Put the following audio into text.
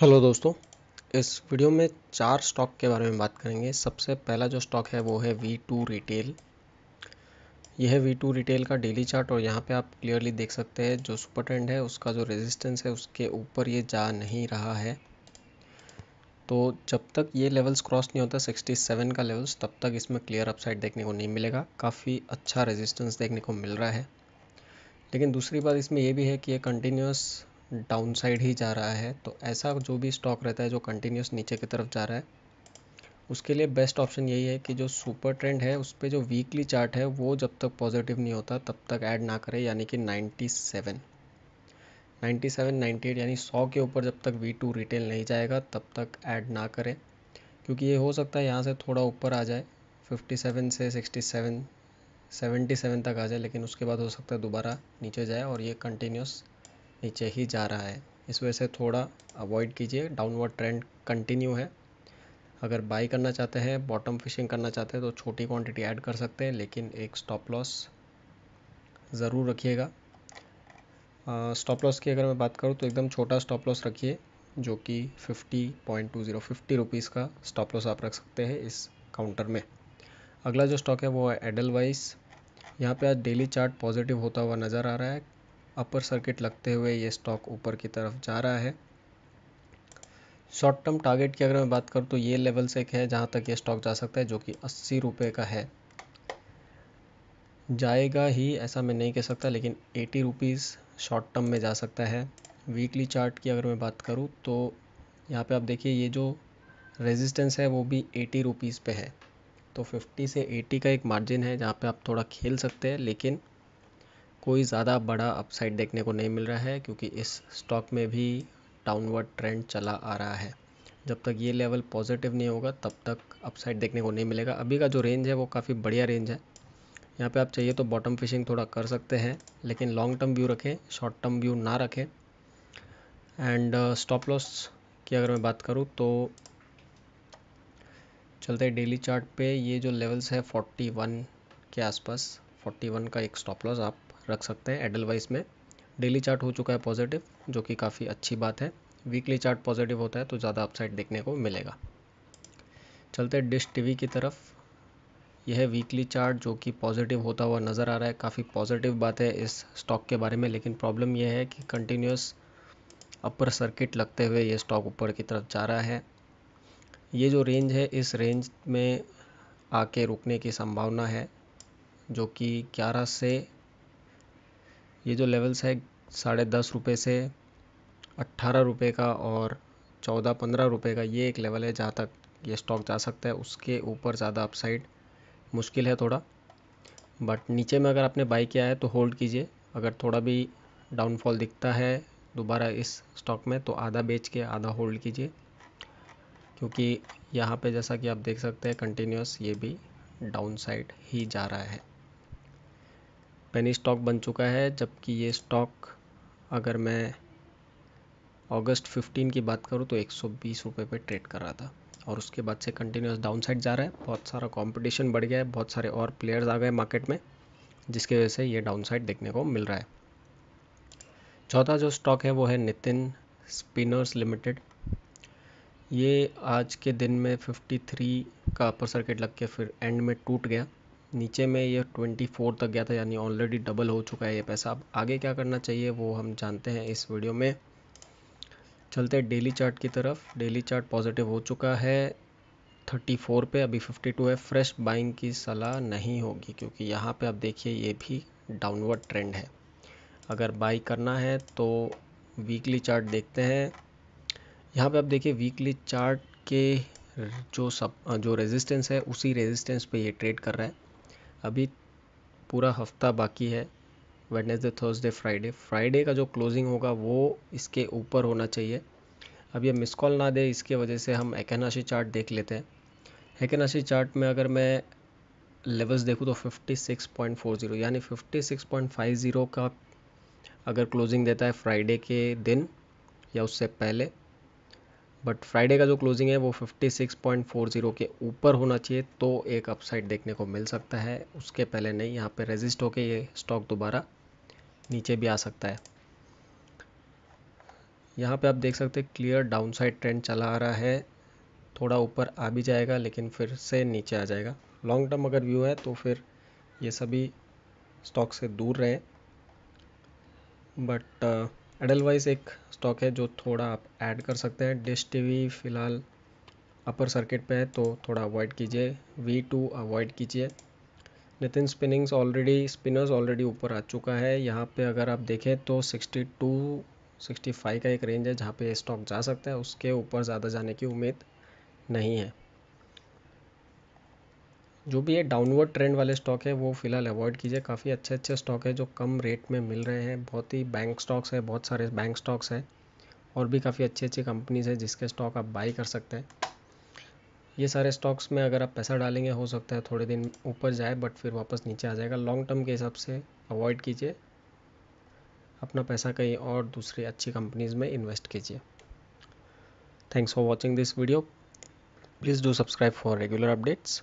hello दोस्तों इस video में चार स्टॉक के बारे में बात करेंगे सबसे पहला जो स्टॉक है वो है वी टू रिटेल यह है वी टू रिटेल का डेली चार्ट और यहाँ पे आप क्लियरली देख सकते हैं जो सुपर ट्रेंड है उसका जो रेजिस्टेंस है उसके ऊपर ये जा नहीं रहा है तो जब तक ये लेवल्स क्रॉस नहीं होता 67 का लेवल्स तब तक इसमें क्लियर अपसाइड देखने को नहीं मिलेगा काफ़ी अच्छा रेजिस्टेंस देखने को मिल रहा है लेकिन दूसरी बात इसमें यह भी है कि ये कंटिन्यूस डाउन साइड ही जा रहा है तो ऐसा जो भी स्टॉक रहता है जो कंटिन्यूस नीचे की तरफ जा रहा है उसके लिए बेस्ट ऑप्शन यही है कि जो सुपर ट्रेंड है उस पर जो वीकली चार्ट है वो जब तक पॉजिटिव नहीं होता तब तक ऐड ना करें यानी कि 97 97 98 यानी 100 के ऊपर जब तक V2 रिटेल नहीं जाएगा तब तक ऐड ना करें क्योंकि ये हो सकता है यहाँ से थोड़ा ऊपर आ जाए 57 से 67 77 तक आ जाए लेकिन उसके बाद हो सकता है दोबारा नीचे जाए और ये कंटिन्यूस नीचे ही जा रहा है इस वजह से थोड़ा अवॉइड कीजिए डाउनवर्ड ट्रेंड कंटिन्यू है अगर बाई करना चाहते हैं बॉटम फिशिंग करना चाहते हैं तो छोटी क्वांटिटी ऐड कर सकते हैं लेकिन एक स्टॉप लॉस ज़रूर रखिएगा स्टॉप लॉस की अगर मैं बात करूँ तो एकदम छोटा स्टॉप लॉस रखिए जो कि fifty point two zero fifty rupees का स्टॉप लॉस आप रख सकते हैं इस काउंटर में अगला जो स्टॉक है वो है एडल वाइस यहाँ पर आज डेली चार्ट पॉजिटिव होता हुआ नज़र आ रहा है अपर सर्किट लगते हुए ये स्टॉक ऊपर की तरफ जा रहा है शॉर्ट टर्म टारगेट की अगर मैं बात करूँ तो ये लेवल से एक है जहाँ तक ये स्टॉक जा सकता है जो कि अस्सी रुपये का है जाएगा ही ऐसा मैं नहीं कह सकता लेकिन एटी रुपीज़ शॉर्ट टर्म में जा सकता है वीकली चार्ट की अगर मैं बात करूँ तो यहाँ पे आप देखिए ये जो रेजिस्टेंस है वो भी एटी रुपीज़ पे है तो फिफ्टी से एटी का एक मार्जिन है जहाँ पर आप थोड़ा खेल सकते हैं लेकिन कोई ज़्यादा बड़ा अपसाइड देखने को नहीं मिल रहा है क्योंकि इस स्टॉक में भी डाउनवर्ड ट्रेंड चला आ रहा है जब तक ये लेवल पॉजिटिव नहीं होगा तब तक अपसाइड देखने को नहीं मिलेगा अभी का जो रेंज है वो काफ़ी बढ़िया रेंज है यहाँ पे आप चाहिए तो बॉटम फिशिंग थोड़ा कर सकते हैं लेकिन लॉन्ग टर्म व्यू रखें शॉर्ट टर्म व्यू ना रखें एंड स्टॉप लॉस की अगर मैं बात करूँ तो चलते डेली चार्ट पे ये जो लेवल्स है 41 के आसपास 41 का एक स्टॉप लॉस आप रख सकते हैं एडल वाइज में डेली चार्ट हो चुका है पॉजिटिव जो कि काफ़ी अच्छी बात है वीकली चार्ट पॉजिटिव होता है तो ज़्यादा अपसाइड देखने को मिलेगा चलते हैं डिश टीवी की तरफ यह वीकली चार्ट जो कि पॉजिटिव होता हुआ नज़र आ रहा है काफ़ी पॉजिटिव बात है इस स्टॉक के बारे में लेकिन प्रॉब्लम यह है कि कंटिन्यूस अपर सर्किट लगते हुए ये स्टॉक ऊपर की तरफ जा रहा है ये जो रेंज है इस रेंज में आके रुकने की संभावना है जो कि ग्यारह से ये जो लेवल्स है साढ़े दस रुपये से अट्ठारह रुपये का और चौदह पंद्रह रुपये का ये एक लेवल है जहाँ तक ये स्टॉक जा सकता है उसके ऊपर ज़्यादा अपसाइड मुश्किल है थोड़ा बट नीचे में अगर आपने बाई किया है तो होल्ड कीजिए अगर थोड़ा भी डाउनफॉल दिखता है दोबारा इस स्टॉक में तो आधा बेच के आधा होल्ड कीजिए क्योंकि यहाँ पे जैसा कि आप देख सकते हैं कंटिन्यूस ये भी डाउन साइड ही जा रहा है पेनी स्टॉक बन चुका है जबकि ये स्टॉक अगर मैं अगस्त 15 की बात करूँ तो एक सौ पे ट्रेड कर रहा था और उसके बाद से कंटिन्यूस डाउन साइड जा रहा है बहुत सारा कंपटीशन बढ़ गया है बहुत सारे और प्लेयर्स आ गए मार्केट में जिसकी वजह से ये डाउन साइड देखने को मिल रहा है चौथा जो स्टॉक है वो है नितिन स्पिनर्स लिमिटेड ये आज के दिन में 53 का अपर सर्किट लग के फिर एंड में टूट गया नीचे में ये ट्वेंटी फोर तक गया था यानी ऑलरेडी डबल हो चुका है ये पैसा अब आगे क्या करना चाहिए वो हम जानते हैं इस वीडियो में चलते हैं डेली चार्ट की तरफ डेली चार्ट पॉजिटिव हो चुका है थर्टी फोर पे अभी फिफ्टी टू है फ्रेश बाइंग की सलाह नहीं होगी क्योंकि यहाँ पे आप देखिए ये भी डाउनवर्ड ट्रेंड है अगर बाई करना है तो वीकली चार्ट देखते हैं यहाँ पे आप देखिए वीकली चार्ट के जो सब जो रेजिस्टेंस है उसी रेजिस्टेंस पे ये ट्रेड कर रहा है अभी पूरा हफ्ता बाकी है वेडनेसडे थर्सडे फ्राइडे फ्राइडे का जो क्लोजिंग होगा वो इसके ऊपर होना चाहिए अब ये मिस कॉल ना दे इसके वजह से हम एकनाशी चार्ट देख लेते हैं एकनाशी चार्ट में अगर मैं लेवल्स देखूँ तो 56.40 यानी 56.50 का अगर क्लोजिंग देता है फ्राइडे के दिन या उससे पहले बट फ्राइडे का जो क्लोजिंग है वो 56.40 के ऊपर होना चाहिए तो एक अपसाइड देखने को मिल सकता है उसके पहले नहीं यहाँ पे रेजिस्ट होके ये स्टॉक दोबारा नीचे भी आ सकता है यहाँ पे आप देख सकते हैं क्लियर डाउनसाइड ट्रेंड चला आ रहा है थोड़ा ऊपर आ भी जाएगा लेकिन फिर से नीचे आ जाएगा लॉन्ग टर्म अगर व्यू है तो फिर ये सभी स्टॉक से दूर रहे बट एडल वाइज एक स्टॉक है जो थोड़ा आप ऐड कर सकते हैं डिश टीवी फ़िलहाल अपर सर्किट पे है तो थोड़ा अवॉइड कीजिए वी टू अवॉइड कीजिए Nitin spinnings already spinners already ऊपर आ चुका है यहाँ पे अगर आप देखें तो सिक्सटी टू सिक्सटी फाइव का एक रेंज है जहाँ पे स्टॉक जा सकता है उसके ऊपर ज़्यादा जाने की उम्मीद नहीं है जो भी ये डाउनवर्ड ट्रेंड वाले स्टॉक है वो फिलहाल अवॉइड कीजिए काफ़ी अच्छे अच्छे स्टॉक है जो कम रेट में मिल रहे हैं बहुत ही बैंक स्टॉक्स है बहुत सारे बैंक स्टॉक्स है और भी काफ़ी अच्छी अच्छी कंपनीज है जिसके स्टॉक आप बाई कर सकते हैं ये सारे स्टॉक्स में अगर आप पैसा डालेंगे हो सकता है थोड़े दिन ऊपर जाए बट फिर वापस नीचे आ जाएगा लॉन्ग टर्म के हिसाब से अवॉइड कीजिए अपना पैसा कहीं और दूसरी अच्छी कंपनीज़ में इन्वेस्ट कीजिए thanks for watching this video please do subscribe for regular updates